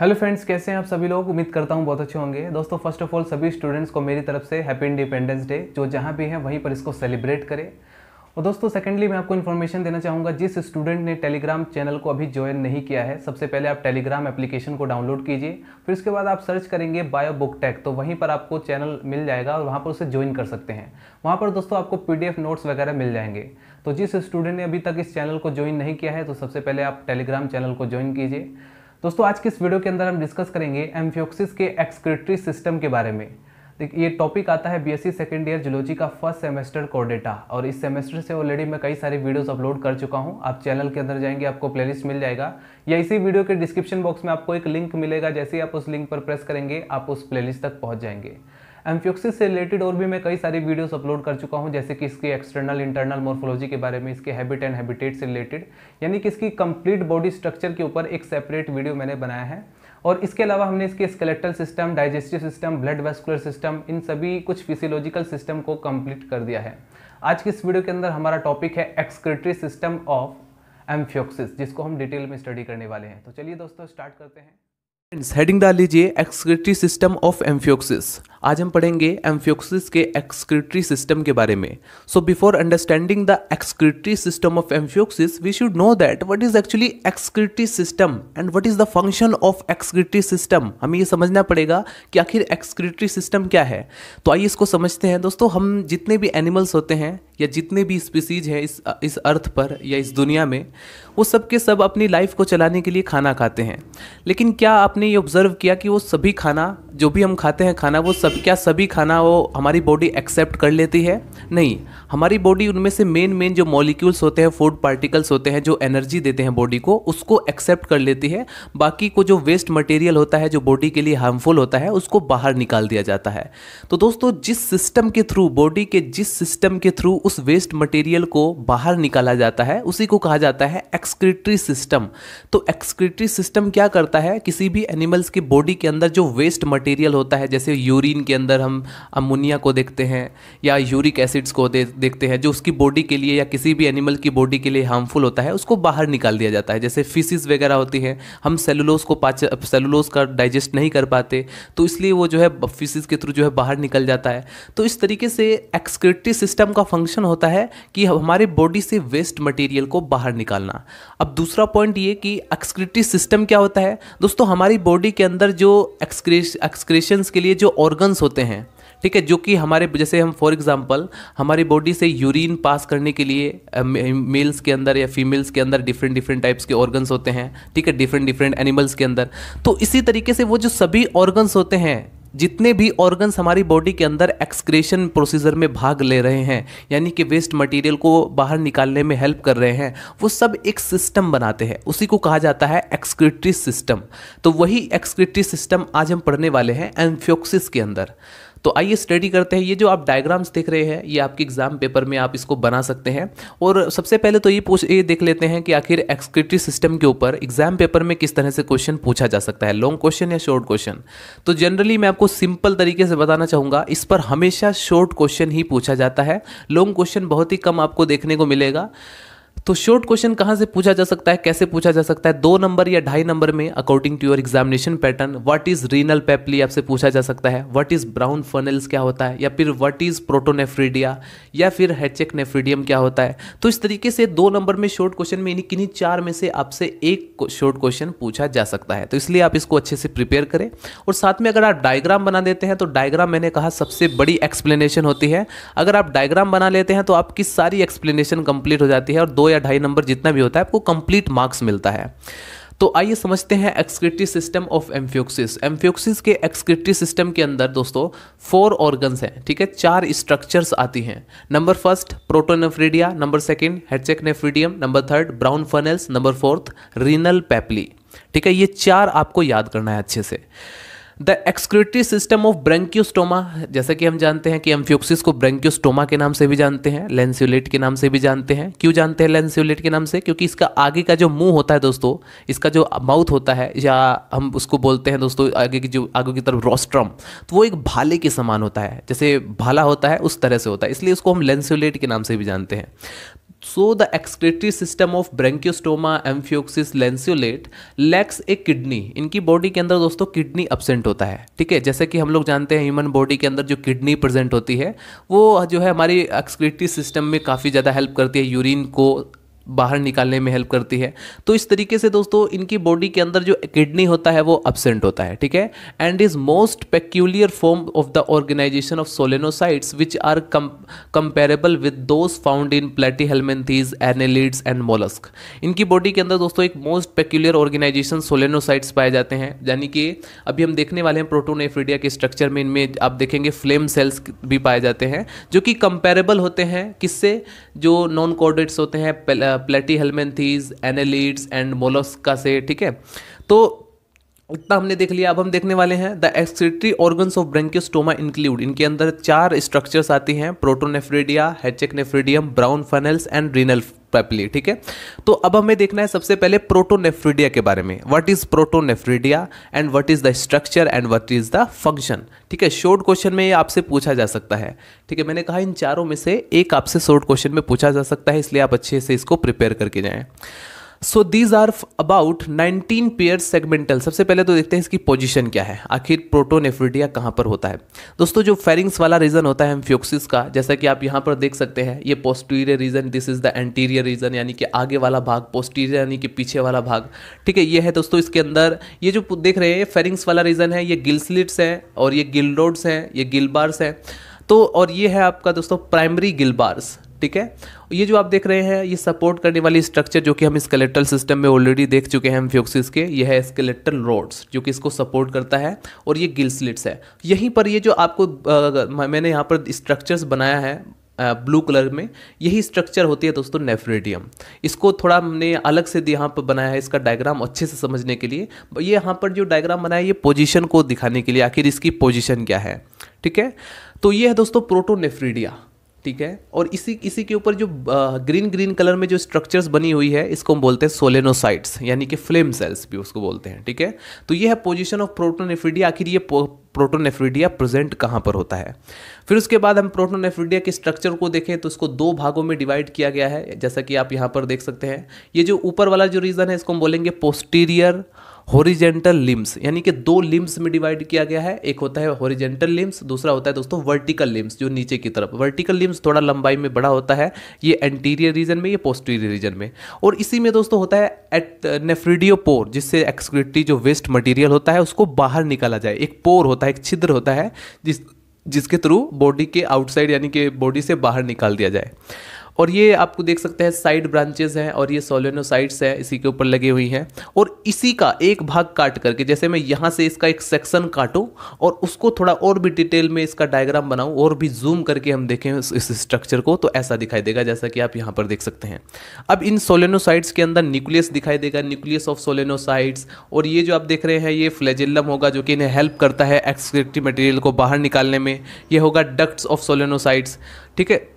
hello friends कैसे हैं आप सभी लोग उम्मीद करता हूँ बहुत अच्छे होंगे दोस्तों फर्स्ट ऑफ ऑल सभी स्टूडेंट्स को मेरी तरफ से हैप्पी इंडिपेंडेंस डे जो जहाँ भी हैं वहीं पर इसको सेलिब्रेट करें और दोस्तों सेकंडली मैं आपको इन्फॉर्मेशन देना चाहूँगा जिस स्टूडेंट ने टेलीग्राम चैनल को अभी ज्वाइन नहीं किया है सबसे पहले आप टेलीग्राम एप्लीकेशन को डाउनलोड कीजिए फिर उसके बाद आप सर्च करेंगे बायो बुक टैक तो वहीं पर आपको चैनल मिल जाएगा और वहाँ पर उसे ज्वाइन कर सकते हैं वहाँ पर दोस्तों आपको पी नोट्स वगैरह मिल जाएंगे तो जिस स्टूडेंट ने अभी तक इस चैनल को ज्वाइन नहीं किया है तो सबसे पहले आप टेलीग्राम चैनल को ज्वाइन कीजिए दोस्तों आज के इस वीडियो के अंदर हम डिस्कस करेंगे एम्फ्योक्सिस के एक्सक्रेटरी सिस्टम के बारे में देखिए ये टॉपिक आता है बीएससी सेकेंड ईयर जुलॉजी का फर्स्ट सेमेस्टर कोर डेटा और इस सेमेस्टर से ऑलरेडी मैं कई सारी वीडियोस अपलोड कर चुका हूँ आप चैनल के अंदर जाएंगे आपको प्लेलिस्ट मिल जाएगा या इसी वीडियो के डिस्क्रिप्शन बॉक्स में आपको एक लिंक मिलेगा जैसे ही आप उस लिंक पर प्रेस करेंगे आप उस प्लेलिस्ट तक पहुँच जाएंगे एम्फ्योक्सिस से रिलेटेड और भी मैं कई सारी वीडियोस अपलोड कर चुका हूँ जैसे कि इसके एक्सटर्नल इंटरनल मोर्फोलॉजी के बारे में इसके हैबिट एंड हैबिटेट से रिलेटेड यानी कि इसकी कंप्लीट बॉडी स्ट्रक्चर के ऊपर एक सेपरेट वीडियो मैंने बनाया है और इसके अलावा हमने इसके skeletal system digestive system blood vascular system इन सभी कुछ फिजियोलॉजिकल सिस्टम को कंप्लीट कर दिया है आज की इस वीडियो के अंदर हमारा टॉपिक है एक्सक्रेटरी सिस्टम ऑफ एम्फ्योक्सिस जिसको हम डिटेल में स्टडी करने वाले हैं तो चलिए दोस्तों स्टार्ट करते हैं फ्रेंड्स हेडिंग डाल लीजिए एक्सक्रेटरी सिस्टम ऑफ एम्फ्योक्सिस आज हम पढ़ेंगे एम्फ्योक्सिस के एक्सक्रेटरी सिस्टम के बारे में so before understanding the excretory system of amphioxus we should know that what is actually excretory system and what is the function of excretory system हमें ये समझना पड़ेगा कि आखिर एक्सक्रेटरी सिस्टम क्या है तो आइए इसको समझते हैं दोस्तों हम जितने भी एनिमल्स होते हैं या जितने भी स्पीसीज हैं इस इस अर्थ पर या इस दुनिया में वो सब के सब अपनी लाइफ को चलाने के लिए खाना खाते हैं लेकिन क्या आपने ये ऑब्ज़र्व किया कि वो सभी खाना जो भी हम खाते हैं खाना वो सब क्या सभी खाना वो हमारी बॉडी एक्सेप्ट कर लेती है नहीं हमारी बॉडी उनमें से मेन मेन जो मॉलिक्यूल्स होते हैं फूड पार्टिकल्स होते हैं जो एनर्जी देते हैं बॉडी को उसको एक्सेप्ट कर लेती है बाकी को जो वेस्ट मटेरियल होता है जो बॉडी के लिए हार्मफुल होता है उसको बाहर निकाल दिया जाता है तो दोस्तों जिस सिस्टम के थ्रू बॉडी के जिस सिस्टम के थ्रू उस वेस्ट मटेरियल को बाहर निकाला जाता है उसी को कहा जाता है एक्सक्रिटरी सिस्टम तो एक्सक्रिटरी सिस्टम क्या करता है किसी भी एनिमल्स की बॉडी के अंदर जो वेस्ट मटेरियल होता है जैसे यूरिन के अंदर हम अमोनिया को देखते हैं या यूरिक एसिड्स को दे, देखते हैं जो उसकी बॉडी के लिए या किसी भी एनिमल की बॉडी के लिए हार्मफुल होता है उसको बाहर निकाल दिया जाता है जैसे फिसिस वगैरह होती हैं हम सेलुलोज को पाच सेलुलोज का डाइजेस्ट नहीं कर पाते तो इसलिए वो जो है फिसिस के थ्रू जो है बाहर निकल जाता है तो इस तरीके से एक्सक्रिटरी सिस्टम का फंक्शन रिएक्शन होता है कि हमारे बॉडी से वेस्ट मटेरियल को बाहर निकालना अब दूसरा पॉइंट ये कि एक्सक्रिटिव सिस्टम क्या होता है दोस्तों हमारी बॉडी के अंदर जो एक्सक्रेश के लिए जो ऑर्गन्स होते हैं ठीक है जो कि हमारे जैसे हम फॉर एग्जांपल हमारी बॉडी से यूरिन पास करने के लिए मेल्स के अंदर या फीमेल्स के अंदर डिफरेंट डिफरेंट टाइप्स के ऑर्गन्स होते हैं ठीक है डिफरेंट डिफरेंट एनिमल्स के अंदर तो इसी तरीके से वो जो सभी ऑर्गन्स होते हैं जितने भी ऑर्गन्स हमारी बॉडी के अंदर एक्सक्रेशन प्रोसीजर में भाग ले रहे हैं यानी कि वेस्ट मटेरियल को बाहर निकालने में हेल्प कर रहे हैं वो सब एक सिस्टम बनाते हैं उसी को कहा जाता है एक्सक्रिटरी सिस्टम तो वही एक्सक्रिटरी सिस्टम आज हम पढ़ने वाले हैं एम्फ्योक्सिस के अंदर तो आइए स्टडी करते हैं ये जो आप डायग्राम्स देख रहे हैं ये आपके एग्जाम पेपर में आप इसको बना सकते हैं और सबसे पहले तो ये पूछ ये देख लेते हैं कि आखिर एक्सक्रिटिव सिस्टम के ऊपर एग्जाम पेपर में किस तरह से क्वेश्चन पूछा जा सकता है लॉन्ग क्वेश्चन या शॉर्ट क्वेश्चन तो जनरली मैं आपको सिंपल तरीके से बताना चाहूँगा इस पर हमेशा शॉर्ट क्वेश्चन ही पूछा जाता है लॉन्ग क्वेश्चन बहुत ही कम आपको देखने को मिलेगा तो शॉर्ट क्वेश्चन कहाँ से पूछा जा सकता है कैसे पूछा जा सकता है दो नंबर या ढाई नंबर में according to your examination pattern what is renal papillae आपसे पूछा जा सकता है व्हाट इज ब्राउन फनल्स क्या होता है या फिर व्हाट इज प्रोटोनेफ्रीडिया या फिर हैचेक नेफ्रीडियम क्या होता है तो इस तरीके से दो नंबर में शॉर्ट क्वेश्चन में इन्हीं किन्हीं चार में से आपसे एक शॉर्ट क्वेश्चन पूछा जा सकता है तो इसलिए आप इसको अच्छे से प्रिपेयर करें और साथ में अगर आप डायग्राम बना देते हैं तो डायग्राम मैंने कहा सबसे बड़ी एक्सप्लेनेशन होती है अगर आप डायग्राम बना लेते हैं तो आपकी सारी एक्सप्लेनेशन कंप्लीट हो जाती है और दो या ढाई नंबर जितना भी होता है आपको कंप्लीट मार्क्स मिलता है तो आइए समझते हैं excretory system of amphioxus amphioxus के एक्सक्रेटरी सिस्टम के अंदर दोस्तों फोर ऑर्गन्स हैं ठीक है चार स्ट्रक्चर्स आती हैं number first protonephridia number second Hatschek nephridium number third brown funnels number fourth renal papillae ठीक है ये चार आपको याद करना है अच्छे से the excretory system of branchiostoma जैसे कि हम जानते हैं कि एम्फ्योक्सिस को ब्रेंक्योस्टोमा के नाम से भी जानते हैं लेंस्यूलेट के नाम से भी जानते हैं क्यों जानते हैं लेंस्यूलेट के नाम से क्योंकि इसका आगे का जो मुंह होता है दोस्तों इसका जो माउथ होता है या हम उसको बोलते हैं दोस्तों आगे की जो आगे की तरफ रोस्ट्रम तो वो एक भाले के समान होता है जैसे भाला होता है उस तरह से होता है इसलिए उसको हम लेंस्यूलेट के नाम से भी जानते हैं so the excretory system of branchiostoma amphioxus lanceolate lacks a kidney इनकी बॉडी के अंदर दोस्तों किडनी अपसेंट होता है ठीक है जैसे कि हम लोग जानते हैं ह्यूमन बॉडी के अंदर जो किडनी प्रेजेंट होती है वो जो है हमारी एक्सक्रेटरी सिस्टम में काफ़ी ज़्यादा हेल्प करती है यूरिन को बाहर निकालने में हेल्प करती है तो इस तरीके से दोस्तों इनकी बॉडी के अंदर जो किडनी होता है वो अब्सेंट होता है ठीक है and is most peculiar form of the organisation of solenocytes which are comparable with those found in platyhelminthes annelids and mollusc इनकी बॉडी के अंदर दोस्तों एक मोस्ट पेक्यूलियर ऑर्गेनाइजेशन सोलेनोसाइट्स पाए जाते हैं यानी कि अभी हम देखने वाले हैं प्रोटोन एफिडिया के स्ट्रक्चर में इनमें आप देखेंगे फ्लेम सेल्स भी पाए जाते हैं जो कि कंपेरेबल होते हैं किससे जो नॉन कॉर्डेट्स होते हैं प्लेटी हेलमेंथीज एनेलीड्स एंड मोलोस्का से ठीक है तो इतना हमने देख लिया अब हम देखने वाले हैं the excretory organs of branchiostoma include इनके अंदर चार स्ट्रक्चर्स आती हैं Hatschek Hatschek nephridium brown funnels and renal papillae ठीक है तो अब हमें देखना है सबसे पहले प्रोटोनेफ्रिडिया के बारे में what is protonephridia and what is the structure and what is the function ठीक है शॉर्ट क्वेश्चन में ये आपसे पूछा जा सकता है ठीक है मैंने कहा इन चारों में से एक आपसे शॉर्ट क्वेश्चन में पूछा जा सकता है इसलिए आप अच्छे से इसको प्रिपेयर करके जाएं so these are about 19 pair segmental सबसे पहले तो देखते हैं इसकी पोजीशन क्या है आखिर प्रोटोनेफ्रिडिया कहाँ पर होता है दोस्तों जो फेरिंग्स वाला रीजन होता है एम्फ्योक्सिस का जैसा कि आप यहाँ पर देख सकते हैं ये posterior region this is the anterior region यानी कि आगे वाला भाग पोस्टीरियर यानी कि पीछे वाला भाग ठीक है ये है दोस्तों इसके अंदर ये जो देख रहे हैं फेरिंग्स वाला रीजन है ये गिल्सलिट्स हैं और ये गिल्डोड्स हैं ये गिलबार्स हैं तो और ये है आपका दोस्तों प्राइमरी गिलबार्स ठीक है ये जो आप देख रहे हैं ये सपोर्ट करने वाली स्ट्रक्चर जो कि हम स्केलेटल सिस्टम में ऑलरेडी देख चुके हैं फ्योक्सिस के ये है स्केलेटल रोड्स जो कि इसको सपोर्ट करता है और ये गिल्सलिट्स है यहीं पर ये जो आपको आ, मैंने यहाँ पर स्ट्रक्चर्स बनाया है ब्लू कलर में यही स्ट्रक्चर होती है दोस्तों नेफ्रेडियम इसको थोड़ा हमने अलग से यहाँ पर बनाया है इसका डायग्राम अच्छे से समझने के लिए ये यहाँ पर जो डायग्राम बनाया है ये पोजीशन को दिखाने के लिए आखिर इसकी पोजीशन क्या है ठीक है तो ये है दोस्तों प्रोटोनेफ्रीडिया ठीक है और इसी इसी के ऊपर जो ग्रीन ग्रीन कलर में जो स्ट्रक्चर्स बनी हुई है इसको हम बोलते हैं सोलेनोसाइट्स यानी कि फ्लेम सेल्स भी उसको बोलते हैं ठीक है तो ये है पोजीशन ऑफ प्रोटोनेफ्रिडिया आखिर ये प्रोटोनेफ्रिडिया प्रेजेंट कहाँ पर होता है फिर उसके बाद हम प्रोटोनेफ्रिडिया के स्ट्रक्चर को देखें तो इसको दो भागों में डिवाइड किया गया है जैसा कि आप यहाँ पर देख सकते हैं ये जो ऊपर वाला जो रीजन है इसको हम बोलेंगे पोस्टीरियर होरिजेंटल लिम्स यानी कि दो लिम्स में डिवाइड किया गया है एक होता है होरिजेंटल लिम्स दूसरा होता है दोस्तों वर्टिकल लिम्स जो नीचे की तरफ वर्टिकल लिम्स थोड़ा लंबाई में बड़ा होता है ये एंटीरियर रीजन में ये पोस्टीरियर रीजन में और इसी में दोस्तों होता है एट नेफ्रिडियोपोर जिससे एक्सक्रिटी जो वेस्ट मटीरियल होता है उसको बाहर निकाला जाए एक पोर होता है एक छिद्र होता है जिस जिसके थ्रू बॉडी के आउटसाइड यानी कि बॉडी से बाहर निकाल दिया जाए और ये आपको देख सकते हैं साइड ब्रांचेस हैं और ये सोलेनोसाइट्स हैं इसी के ऊपर लगी हुई हैं और इसी का एक भाग काट करके जैसे मैं यहाँ से इसका एक सेक्शन काटूँ और उसको थोड़ा और भी डिटेल में इसका डायग्राम बनाऊँ और भी जूम करके हम देखें इस स्ट्रक्चर को तो ऐसा दिखाई देगा जैसा कि आप यहाँ पर देख सकते हैं अब इन सोलेनोसाइट्स के अंदर न्यूक्लियस दिखाई देगा न्यूक्लियस ऑफ सोलेनोसाइट्स और ये जो आप देख रहे हैं ये फ्लेजिल्लम होगा जो कि इन्हें हेल्प करता है एक्सक्रिप्टिव मटेरियल को बाहर निकालने में ये होगा डक्ट्स ऑफ सोलेनोसाइट्स ठीक है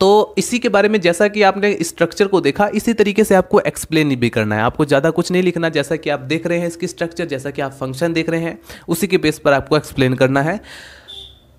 तो इसी के बारे में जैसा कि आपने स्ट्रक्चर को देखा इसी तरीके से आपको एक्सप्लेन भी करना है आपको ज़्यादा कुछ नहीं लिखना जैसा कि आप देख रहे हैं इसकी स्ट्रक्चर जैसा कि आप फंक्शन देख रहे हैं उसी के बेस पर आपको एक्सप्लेन करना है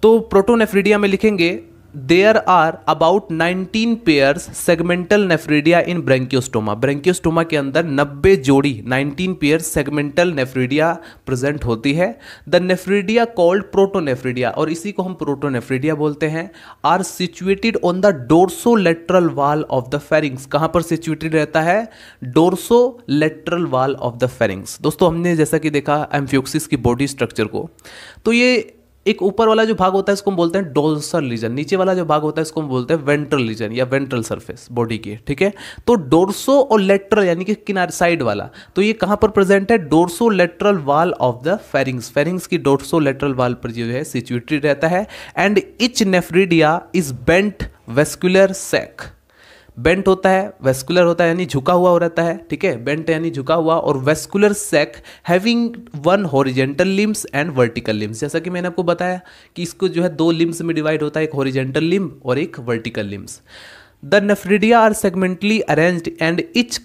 तो प्रोटोनेफ्रीडिया में लिखेंगे there are about 19 pairs segmental nephridia in Branchiostoma Branchiostoma के अंदर 90 जोड़ी 19 पेयर्स सेगमेंटल नेफ्रीडिया प्रेजेंट होती है द नेफ्रीडिया कॉल्ड प्रोटोनेफ्रीडिया और इसी को हम प्रोटोनेफ्रीडिया बोलते हैं are situated on the dorso lateral wall of the pharynx कहाँ पर सिचुएटेड रहता है dorso lateral wall of the pharynx दोस्तों हमने जैसा कि देखा एम्फ्यूक्सिस की बॉडी स्ट्रक्चर को तो ये एक ऊपर वाला जो भाग होता है इसको हम बोलते हैं डोर्सल लीजन नीचे वाला जो भाग होता है इसको हम बोलते हैं वेंट्रल लीजन या वेंट्रल सरफेस बॉडी के ठीक है तो डोर्सो और लेटरल यानी कि किनारे साइड वाला तो ये कहां पर प्रेजेंट है dorso lateral wall of the pharynx pharynx की डोर्सो लेटरल वाल पर जो है सिचुएटेड रहता है and each nephridia is bent vesicular sac bent होता है वेस्कुलर होता है यानी झुका हुआ हो रहता है ठीक है बेंट यानी झुका हुआ और vesicular sac having one horizontal limbs and vertical limbs जैसा कि मैंने आपको बताया कि इसको जो है दो लिम्स में डिवाइड होता है एक हॉरिजेंटल लिम्ब और एक vertical limbs the nephridia are segmentally arranged and each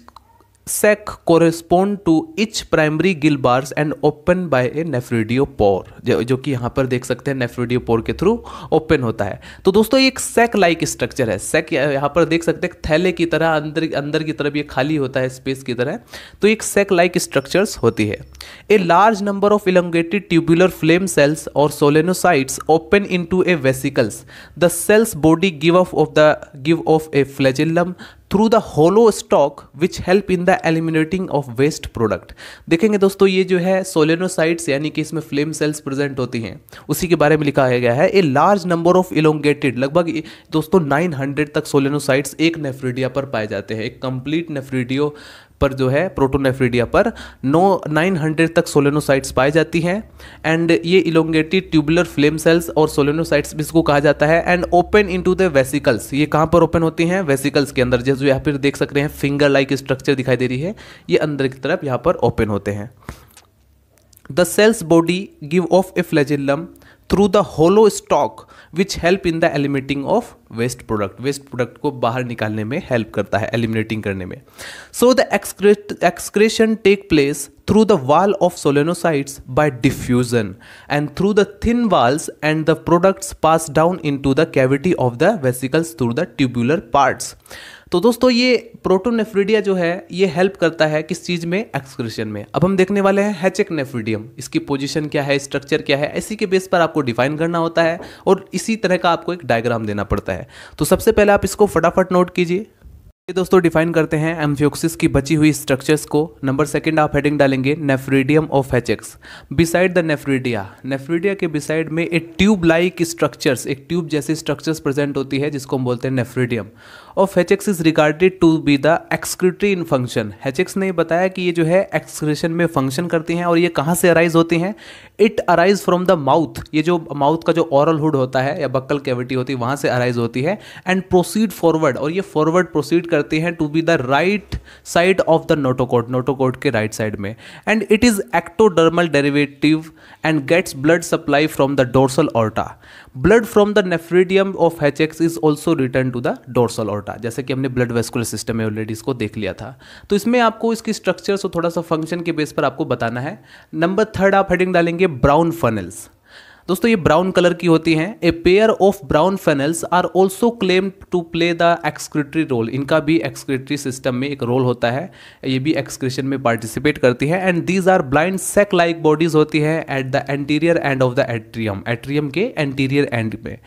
sac correspond to each primary gill bars and open by a nephridiopore जो, जो कि यहाँ पर देख सकते हैं पोर के थ्रू ओपन होता है तो दोस्तों एक सेक लाइक स्ट्रक्चर है सेक यहाँ पर देख सकते हैं थैले की तरह अंदर अंदर की तरफ ये खाली होता है स्पेस की तरह तो एक सेक लाइक स्ट्रक्चर्स होती है a large number of elongated tubular flame cells और solenocytes open into a vesicles the cells body give off off the give off a flagellum through the hollow stalk which help in the eliminating of waste product देखेंगे दोस्तों ये जो है solenocytes यानी कि इसमें flame cells present होती हैं उसी के बारे में लिखा गया है a large number of elongated लगभग दोस्तों 900 तक सोलेनोसाइट्स एक नेफ्रीडिया पर पाए जाते हैं एक कंप्लीट नेफ्रीडियो पर जो है प्रोटोनेफ्रीडिया पर नो नाइन हंड्रेड तक सोलेनोसाइट्स पाई जाती हैं एंड ये इलोंगेटेड ट्यूबुलर फ्लेम सेल्स और सोलेनोसाइट्स भी इसको कहा जाता है and open into the vesicles ये कहाँ पर ओपन होती हैं वेसिकल्स के अंदर जैसे यहाँ पर देख सकते हैं फिंगर लाइक स्ट्रक्चर दिखाई दे रही है ये अंदर की तरफ यहाँ पर ओपन होते हैं the cells body give off a flagellum through the hollow stalk which help in the eliminating of waste product waste product को बाहर निकालने में हेल्प करता है एलिमिनेटिंग करने में so the excretion take place through the wall of solenocytes by diffusion and through the thin walls and the products pass down into the cavity of the vesicles through the tubular parts तो दोस्तों ये protonephridia जो है ये help करता है किस चीज़ में एक्सक्रीशन में अब हम देखने वाले हैं हैचेक नेफ्रिडियम इसकी पोजीशन क्या है स्ट्रक्चर क्या है इसी के बेस पर आपको डिफाइन करना होता है और इसी तरह का आपको एक डायग्राम देना पड़ता है तो सबसे पहले आप इसको फटाफट नोट कीजिए ये दोस्तों डिफाइन करते हैं एम्फियोक्सिस की बची हुई स्ट्रक्चर्स को नंबर सेकंड आप हेडिंग डालेंगे nephridium of Hatschek's beside the nephridia nephridia के बिसाइड में एक ट्यूब लाइक स्ट्रक्चर्स एक ट्यूब जैसी स्ट्रक्चर्स प्रेजेंट होती है जिसको हम बोलते हैं nephridium of Hatschek's is regarded to be the excretory in function Hatschek's ने बताया कि ये जो है एक्सक्रेशन में फंक्शन करती हैं और ये कहाँ से अराइज होती हैं it arise from the mouth ये जो माउथ का जो ऑरल हुड होता है या बक्कल कैविटी होती है वहाँ से अराइज होती है एंड प्रोसीड फॉरवर्ड और ये फॉरवर्ड प्रोसीड करते हैं to be the right side of the notochord notochord के राइट साइड में and it is ectodermal derivative and gets blood supply from the dorsal aorta blood from the nephridium of X is also return to the dorsal aorta जैसे कि हमने blood vascular system में already इसको देख लिया था तो इसमें आपको इसकी स्ट्रक्चर और थोड़ा सा फंक्शन के बेस पर आपको बताना है नंबर थर्ड आप हेडिंग डालेंगे ब्राउन फनल्स दोस्तों ये ब्राउन कलर की होती हैं a pair of brown funnels are also claim to play the excretory role इनका भी एक्सक्रिटरी सिस्टम में एक रोल होता है ये भी एक्सक्रेशन में पार्टिसिपेट करती है and these are blind sac like bodies होती है at the anterior end of the atrium atrium के एंटीरियर एंड में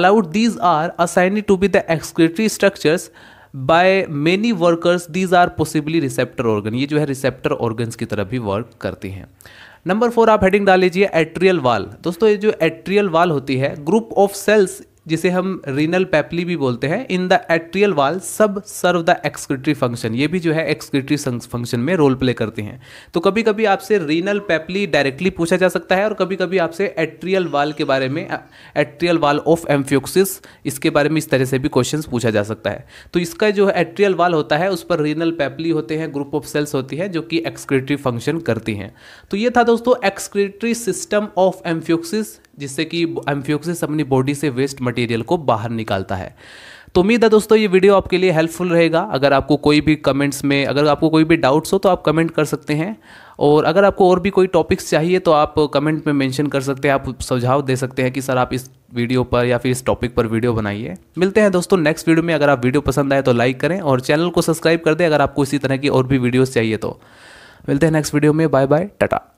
allowed these are assign to be the excretory structures by many workers these are possibly receptor organ ये जो है receptor organs की तरफ भी वर्क करती हैं नंबर फोर आप हेडिंग डाल लीजिए एट्रियल वाल दोस्तों ये जो एट्रियल वाल होती है ग्रुप ऑफ सेल्स जिसे हम रीनल पैपली भी बोलते हैं इन द एट्रियल वाल सब सर्व द एक्सक्रिटरी फंक्शन ये भी जो है एक्सक्रिटरी फंक्शन में रोल प्ले करती हैं तो कभी कभी आपसे रीनल पैपली डायरेक्टली पूछा जा सकता है और कभी कभी आपसे एट्रियल वाल के बारे में एट्रियल वाल ऑफ एम्फ्योक्सिस इसके बारे में इस तरह से भी क्वेश्चन पूछा जा सकता है तो इसका जो एट्रियल वाल होता है उस पर रीनल पैपली होते हैं ग्रुप ऑफ सेल्स होती है जो कि एक्सक्रिटरी फंक्शन करती हैं तो ये था दोस्तों एक्सक्रिटरी सिस्टम ऑफ एम्फ्योक्सिस जिससे कि एम्फ्योक्सिस अपनी बॉडी से वेस्ट मटेरियल को बाहर निकालता है तो उम्मीद है दोस्तों ये वीडियो आपके लिए हेल्पफुल रहेगा अगर आपको कोई भी कमेंट्स में अगर आपको कोई भी डाउट्स हो तो आप कमेंट कर सकते हैं और अगर आपको और भी कोई टॉपिक्स चाहिए तो आप कमेंट में मेंशन कर सकते हैं आप सुझाव दे सकते हैं कि सर आप इस वीडियो पर या फिर इस टॉपिक पर वीडियो बनाइए मिलते हैं दोस्तों नेक्स्ट वीडियो में अगर आप वीडियो पसंद आए तो लाइक करें और चैनल को सब्सक्राइब कर दें अगर आपको इसी तरह की और भी वीडियोज़ चाहिए तो मिलते हैं नेक्स्ट वीडियो में बाय बाय टाटा